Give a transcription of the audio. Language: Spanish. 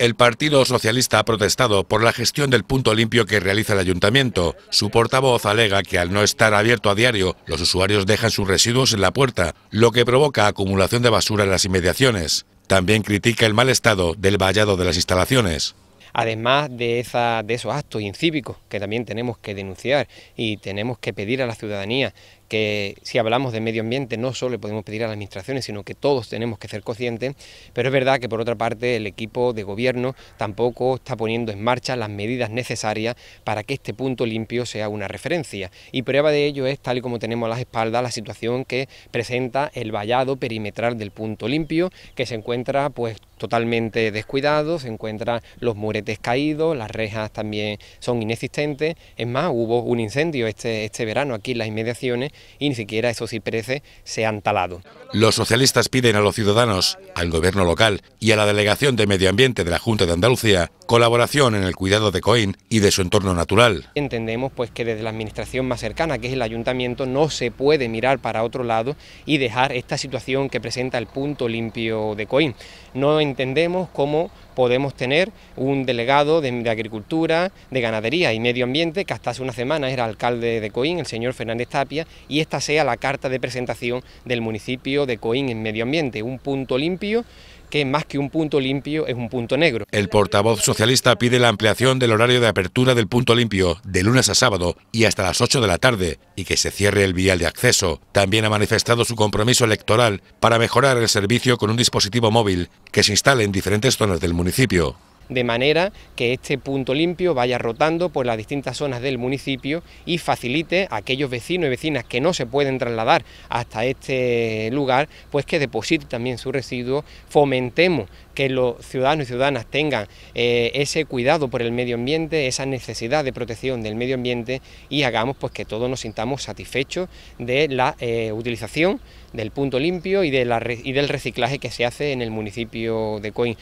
El Partido Socialista ha protestado por la gestión del punto limpio que realiza el ayuntamiento. Su portavoz alega que al no estar abierto a diario, los usuarios dejan sus residuos en la puerta, lo que provoca acumulación de basura en las inmediaciones. También critica el mal estado del vallado de las instalaciones además de, esos actos incívicos que también tenemos que denunciar y tenemos que pedir a la ciudadanía que si hablamos de medio ambiente no solo le podemos pedir a las administraciones, sino que todos tenemos que ser conscientes, pero es verdad que por otra parte el equipo de gobierno tampoco está poniendo en marcha las medidas necesarias para que este punto limpio sea una referencia. Y prueba de ello es, tal y como tenemos a las espaldas, la situación que presenta el vallado perimetral del punto limpio, que se encuentra pues totalmente descuidado, se encuentran los muretes caídos, las rejas también son inexistentes, es más, hubo un incendio este, este verano aquí en las inmediaciones y ni siquiera esos cipreses se han talado. Los socialistas piden a los ciudadanos, al gobierno local y a la Delegación de Medio Ambiente de la Junta de Andalucía colaboración en el cuidado de Coín y de su entorno natural. Entendemos pues que desde la administración más cercana, que es el ayuntamiento, no se puede mirar para otro lado y dejar esta situación que presenta el punto limpio de Coín. No entendemos cómo podemos tener un delegado de, Agricultura, de Ganadería y Medio Ambiente, que hasta hace una semana era alcalde de Coín, el señor Fernández Tapia, y esta sea la carta de presentación del municipio de Coín en Medio Ambiente, un punto limpio que más que un punto limpio es un punto negro. El portavoz socialista pide la ampliación del horario de apertura del punto limpio de lunes a sábado y hasta las 8 de la tarde y que se cierre el vial de acceso. También ha manifestado su compromiso electoral para mejorar el servicio con un dispositivo móvil que se instale en diferentes zonas del municipio de manera que este punto limpio vaya rotando por las distintas zonas del municipio y facilite a aquellos vecinos y vecinas que no se pueden trasladar hasta este lugar, pues que deposite también sus residuos, fomentemos que los ciudadanos y ciudadanas tengan eh, ese cuidado por el medio ambiente, esa necesidad de protección del medio ambiente y hagamos pues que todos nos sintamos satisfechos de la eh, utilización del punto limpio y, de la, y del reciclaje que se hace en el municipio de Coin.